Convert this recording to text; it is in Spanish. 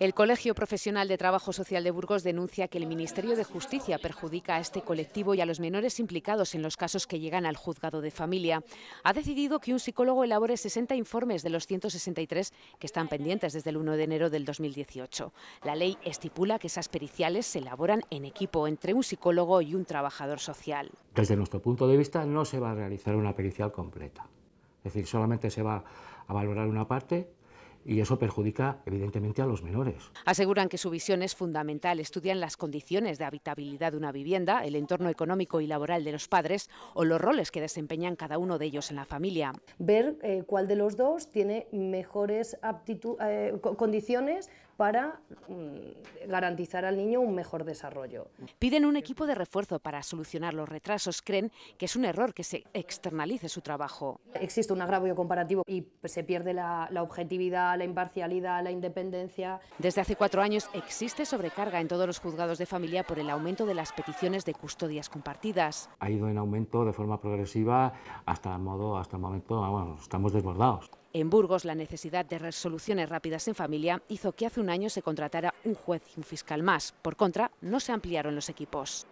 El Colegio Profesional de Trabajo Social de Burgos denuncia que el Ministerio de Justicia perjudica a este colectivo y a los menores implicados en los casos que llegan al juzgado de familia. Ha decidido que un psicólogo elabore 60 informes de los 163 que están pendientes desde el 1 de enero del 2018. La ley estipula que esas periciales se elaboran en equipo entre un psicólogo y un trabajador social. Desde nuestro punto de vista no se va a realizar una pericial completa. Es decir, solamente se va a valorar una parte y eso perjudica evidentemente a los menores. Aseguran que su visión es fundamental, estudian las condiciones de habitabilidad de una vivienda, el entorno económico y laboral de los padres o los roles que desempeñan cada uno de ellos en la familia. Ver eh, cuál de los dos tiene mejores eh, condiciones para mm, garantizar al niño un mejor desarrollo. Piden un equipo de refuerzo para solucionar los retrasos. Creen que es un error que se externalice su trabajo. Existe un agravio comparativo y se pierde la, la objetividad la imparcialidad, la independencia. Desde hace cuatro años existe sobrecarga en todos los juzgados de familia por el aumento de las peticiones de custodias compartidas. Ha ido en aumento de forma progresiva hasta el, modo, hasta el momento, estamos desbordados. En Burgos, la necesidad de resoluciones rápidas en familia hizo que hace un año se contratara un juez y un fiscal más. Por contra, no se ampliaron los equipos.